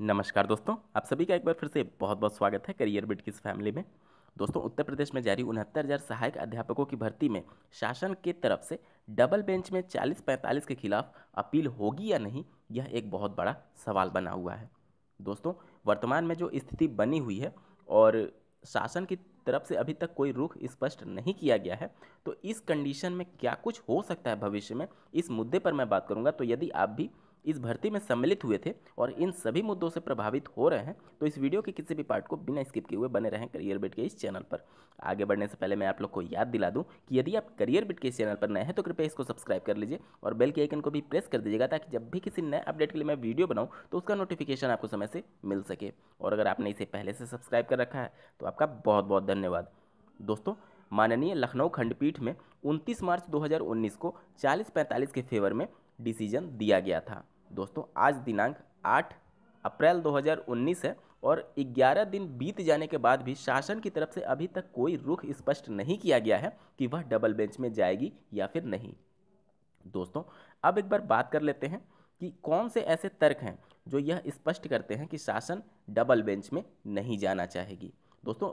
नमस्कार दोस्तों आप सभी का एक बार फिर से बहुत बहुत स्वागत है करियर बिट की इस फैमिली में दोस्तों उत्तर प्रदेश में जारी उनहत्तर हज़ार सहायक अध्यापकों की भर्ती में शासन के तरफ से डबल बेंच में 40-45 के खिलाफ अपील होगी या नहीं यह एक बहुत बड़ा सवाल बना हुआ है दोस्तों वर्तमान में जो स्थिति बनी हुई है और शासन की तरफ से अभी तक कोई रुख स्पष्ट नहीं किया गया है तो इस कंडीशन में क्या कुछ हो सकता है भविष्य में इस मुद्दे पर मैं बात करूँगा तो यदि आप भी इस भर्ती में सम्मिलित हुए थे और इन सभी मुद्दों से प्रभावित हो रहे हैं तो इस वीडियो के किसी भी पार्ट को बिना स्किप किए हुए बने रहें करियर बिट के इस चैनल पर आगे बढ़ने से पहले मैं आप लोग को याद दिला दूँ कि यदि आप करियर बिट के इस चैनल पर नए हैं तो कृपया इसको सब्सक्राइब कर लीजिए और बेल के आइकन को भी प्रेस कर दीजिएगा ताकि जब भी किसी नए अपडेट के लिए मैं वीडियो बनाऊँ तो उसका नोटिफिकेशन आपको समय से मिल सके और अगर आपने इसे पहले से सब्सक्राइब कर रखा है तो आपका बहुत बहुत धन्यवाद दोस्तों माननीय लखनऊ खंडपीठ में 29 मार्च 2019 को 40-45 के फेवर में डिसीजन दिया गया था दोस्तों आज दिनांक 8 अप्रैल 2019 है और 11 दिन बीत जाने के बाद भी शासन की तरफ से अभी तक कोई रुख स्पष्ट नहीं किया गया है कि वह डबल बेंच में जाएगी या फिर नहीं दोस्तों अब एक बार बात कर लेते हैं कि कौन से ऐसे तर्क हैं जो यह स्पष्ट करते हैं कि शासन डबल बेंच में नहीं जाना चाहेगी दोस्तों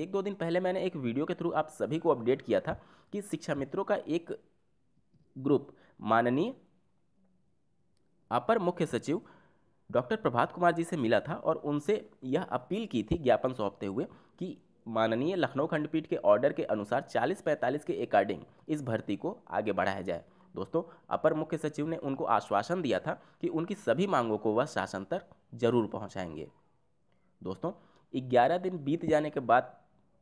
एक दो दिन पहले मैंने एक वीडियो के थ्रू आप सभी को अपडेट किया था कि शिक्षा मित्रों का एक ग्रुप माननीय अपर मुख्य सचिव डॉक्टर प्रभात कुमार जी से मिला था और उनसे यह अपील की थी ज्ञापन सौंपते हुए कि माननीय लखनऊ खंडपीठ के ऑर्डर के अनुसार 40-45 के अकॉर्डिंग इस भर्ती को आगे बढ़ाया जाए दोस्तों अपर मुख्य सचिव ने उनको आश्वासन दिया था कि उनकी सभी मांगों को वह शासन तक जरूर पहुँचाएंगे दोस्तों ग्यारह दिन बीत जाने के बाद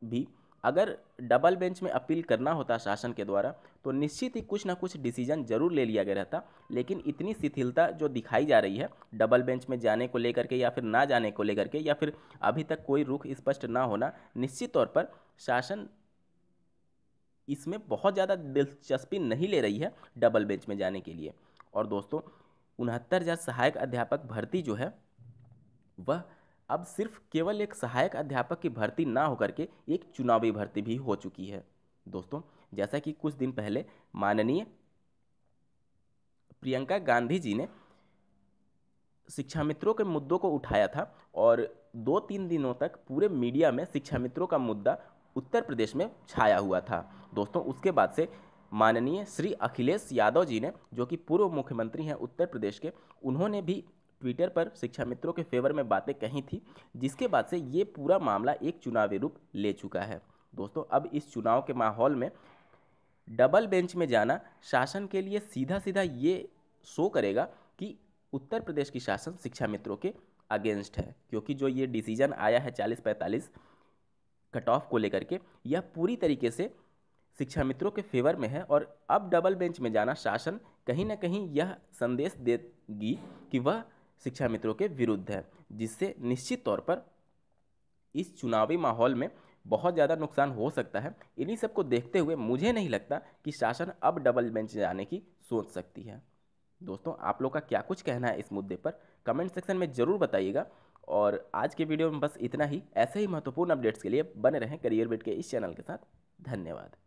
भी अगर डबल बेंच में अपील करना होता शासन के द्वारा तो निश्चित ही कुछ ना कुछ डिसीजन जरूर ले लिया गया रहता लेकिन इतनी शिथिलता जो दिखाई जा रही है डबल बेंच में जाने को लेकर के या फिर ना जाने को लेकर के या फिर अभी तक कोई रुख स्पष्ट ना होना निश्चित तौर पर शासन इसमें बहुत ज़्यादा दिलचस्पी नहीं ले रही है डबल बेंच में जाने के लिए और दोस्तों उनहत्तर हज़ार सहायक अध्यापक भर्ती जो है वह अब सिर्फ केवल एक सहायक अध्यापक की भर्ती ना होकर के एक चुनावी भर्ती भी हो चुकी है दोस्तों जैसा कि कुछ दिन पहले माननीय प्रियंका गांधी जी ने शिक्षा मित्रों के मुद्दों को उठाया था और दो तीन दिनों तक पूरे मीडिया में शिक्षा मित्रों का मुद्दा उत्तर प्रदेश में छाया हुआ था दोस्तों उसके बाद से माननीय श्री अखिलेश यादव जी ने जो कि पूर्व मुख्यमंत्री हैं उत्तर प्रदेश के उन्होंने भी ट्विटर पर शिक्षा मित्रों के फेवर में बातें कही थी जिसके बाद से ये पूरा मामला एक चुनावी रूप ले चुका है दोस्तों अब इस चुनाव के माहौल में डबल बेंच में जाना शासन के लिए सीधा सीधा ये शो करेगा कि उत्तर प्रदेश की शासन शिक्षा मित्रों के अगेंस्ट है क्योंकि जो ये डिसीजन आया है चालीस पैंतालीस कट ऑफ को लेकर के यह पूरी तरीके से शिक्षा मित्रों के फेवर में है और अब डबल बेंच में जाना शासन कहीं ना कहीं यह संदेश देगी कि वह शिक्षा मित्रों के विरुद्ध है जिससे निश्चित तौर पर इस चुनावी माहौल में बहुत ज़्यादा नुकसान हो सकता है इन्हीं सब को देखते हुए मुझे नहीं लगता कि शासन अब डबल बेंच जाने की सोच सकती है दोस्तों आप लोग का क्या कुछ कहना है इस मुद्दे पर कमेंट सेक्शन में ज़रूर बताइएगा और आज के वीडियो में बस इतना ही ऐसे ही महत्वपूर्ण अपडेट्स के लिए बने रहें करियर बेट के इस चैनल के साथ धन्यवाद